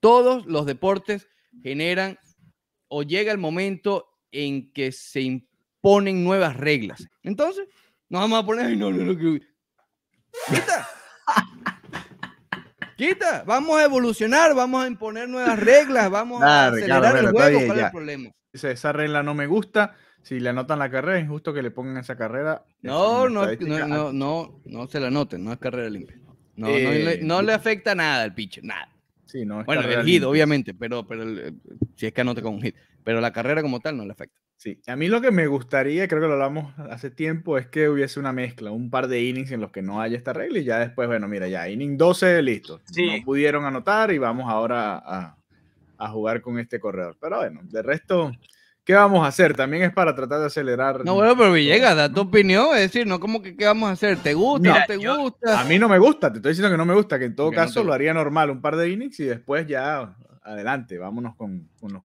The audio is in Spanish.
Todos los deportes generan o llega el momento en que se imponen nuevas reglas. Entonces, no vamos a poner, no, no, no, quita, quita, vamos a evolucionar, vamos a imponer nuevas reglas, vamos a acelerar el juego, el problema? esa regla no me gusta, si le anotan la carrera, es justo que le pongan esa carrera. No, no, no, no, no, se la anoten, no es carrera limpia. No, no, eh, le, afecta nada al pitcher, nada bueno, el hit, obviamente, pero, pero eh, si es que anota con un hit. Pero la carrera como tal no le afecta. Sí, a mí lo que me gustaría, creo que lo hablamos hace tiempo, es que hubiese una mezcla, un par de innings en los que no haya esta regla y ya después, bueno, mira, ya inning 12, listo. No pudieron anotar y vamos ahora a, a jugar con este corredor. Pero bueno, de resto, ¿qué vamos a hacer? También es para tratar de acelerar. No, bueno, pero Villegas, da tu opinión, es decir, no como que qué vamos a hacer, ¿te gusta? o ¿No te gusta? A mí no me gusta, te estoy diciendo que no me gusta, que en todo caso lo haría normal, un par de innings y después ya adelante, vámonos con, con los